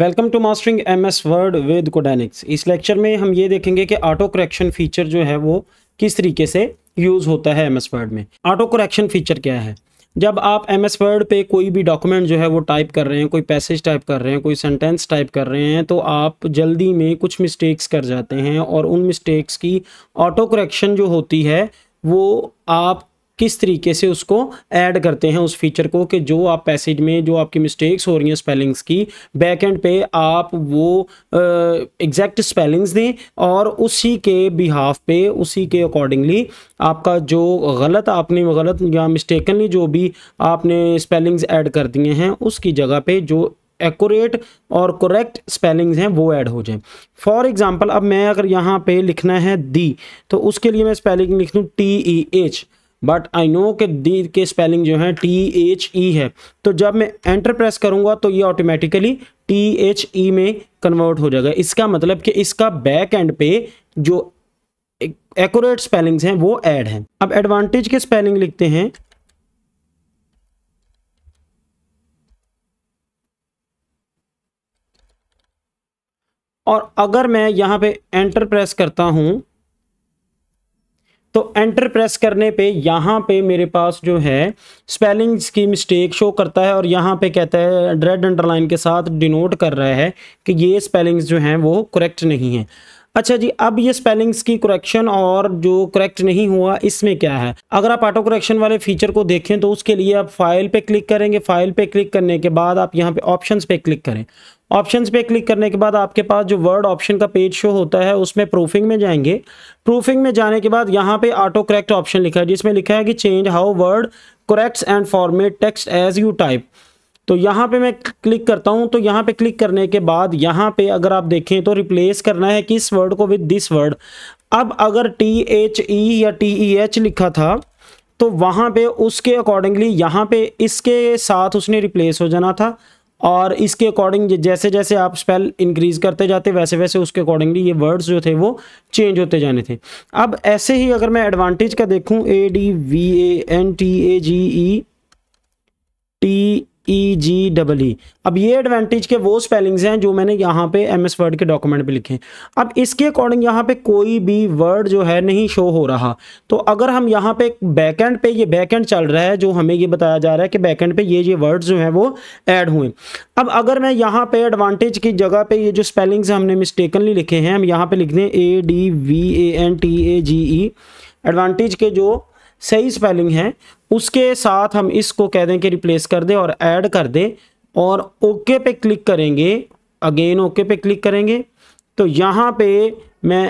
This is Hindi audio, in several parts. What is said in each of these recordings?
welcome to mastering M S Word with Codenix इस लेक्चर में हम ये देखेंगे कि ऑटो करेक्शन फीचर जो है वो किस तरीके से यूज़ होता है एम एस वर्ड में ऑटो करेक्शन फीचर क्या है जब आप एम एस वर्ड पे कोई भी डॉक्यूमेंट जो है वो टाइप कर रहे हैं कोई पैसेज टाइप कर रहे हैं कोई सेंटेंस टाइप कर रहे हैं तो आप जल्दी में कुछ मिस्टेक्स कर जाते हैं और उन मिस्टेक्स की ऑटो करेक्शन जो होती है वो आप किस तरीके से उसको ऐड करते हैं उस फीचर को कि जो आप पैसेज में जो आपकी मिस्टेक्स हो रही हैं स्पेलिंग्स की बैक एंड पे आप वो एग्जैक्ट स्पेलिंग्स दें और उसी के बिहाफ पे उसी के अकॉर्डिंगली आपका जो गलत आपने गलत या मिस्टेकनली जो भी आपने स्पेलिंग्स ऐड कर दिए हैं उसकी जगह पर जो एकोरेट और करेक्ट स्पेलिंग्स हैं वो ऐड हो जाएं फॉर एग्ज़ाम्पल अब मैं अगर यहाँ पे लिखना है दी तो उसके लिए मैं स्पेलिंग लिख दूँ T E H but I know के दी के स्पेलिंग जो है टी एच ई है तो जब मैं एंटर प्रेस करूंगा तो ये ऑटोमेटिकली टी एच ई में कन्वर्ट हो जाएगा इसका मतलब कि इसका बैक एंड पे जो एक्यूरेट स्पेलिंग्स हैं वो ऐड हैं अब एडवांटेज के स्पेलिंग लिखते हैं और अगर मैं यहां पे एंटर प्रेस करता हूं तो एंटर प्रेस करने पे यहाँ पे मेरे पास जो है स्पेलिंग्स की मिस्टेक शो करता है और यहाँ पे कहता है रेड अंडरलाइन के साथ डिनोट कर रहा है कि ये स्पेलिंग्स जो हैं वो करेक्ट नहीं हैं अच्छा जी अब ये स्पेलिंग्स की करेक्शन और जो करेक्ट नहीं हुआ इसमें क्या है अगर आप ऑटो करेक्शन वाले फीचर को देखें तो उसके लिए आप फाइल पे क्लिक करेंगे फाइल पे क्लिक करने के बाद आप यहाँ पे ऑप्शंस पे क्लिक करें ऑप्शन पे क्लिक करने के बाद आपके पास जो वर्ड ऑप्शन का पेज शो होता है उसमें प्रूफिंग में जाएंगे प्रूफिंग में जाने के बाद यहाँ पे ऑटो करेक्ट ऑप्शन लिखा है जिसमें लिखा है कि change how word corrects and format text as you type तो यहाँ पे मैं क्लिक करता हूँ तो यहाँ पे क्लिक करने के बाद यहाँ पे अगर आप देखें तो रिप्लेस करना है किस वर्ड को विद दिस वर्ड अब अगर टी एच ई या टी ई एच लिखा था तो वहाँ पे उसके अकॉर्डिंगली यहाँ पे इसके साथ उसने रिप्लेस हो जाना था और इसके अकॉर्डिंग जैसे जैसे आप स्पेल इंक्रीज़ करते जाते वैसे वैसे उसके अकॉर्डिंगली ये वर्ड्स जो थे वो चेंज होते जाने थे अब ऐसे ही अगर मैं एडवांटेज का देखूँ A D V A N T A G E T E G double E अब ये एडवांटेज के वो स्पेलिंग्स हैं जो मैंने यहाँ पे एम एस वर्ड के डॉक्यूमेंट पे लिखे हैं अब इसके अकॉर्डिंग यहाँ पे कोई भी वर्ड जो है नहीं शो हो रहा तो अगर हम यहाँ पे बैकेंड पे ये एंड चल रहा है जो हमें ये बताया जा रहा है कि बैकेंड पे ये ये वर्ड्स जो हैं वो ऐड हुए अब अगर मैं यहाँ पे एडवांटेज की जगह पे ये जो स्पेलिंग्स हमने मिस्टेकनली लिखे हैं हम यहाँ पे लिख दें A D V A N T A G E advantage के जो सही स्पेलिंग है उसके साथ हम इसको कह दें कि रिप्लेस कर दे और ऐड कर दे और ओके पे क्लिक करेंगे अगेन ओके पे क्लिक करेंगे तो यहाँ पे मैं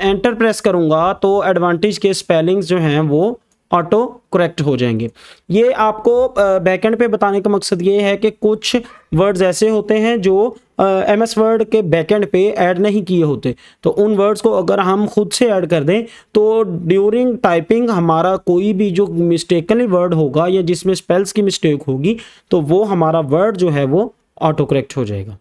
एंटर प्रेस करूँगा तो एडवांटेज के स्पेलिंग्स जो हैं वो ऑटो करेक्ट हो जाएंगे ये आपको बैकएंड पे बताने का मकसद ये है कि कुछ वर्ड्स ऐसे होते हैं जो एम एस वर्ड के बैकएंड पे ऐड नहीं किए होते तो उन वर्ड्स को अगर हम खुद से ऐड कर दें तो ड्यूरिंग टाइपिंग हमारा कोई भी जो मिस्टेकली वर्ड होगा या जिसमें स्पेल्स की मिस्टेक होगी तो वो हमारा वर्ड जो है वो ऑटो करेक्ट हो जाएगा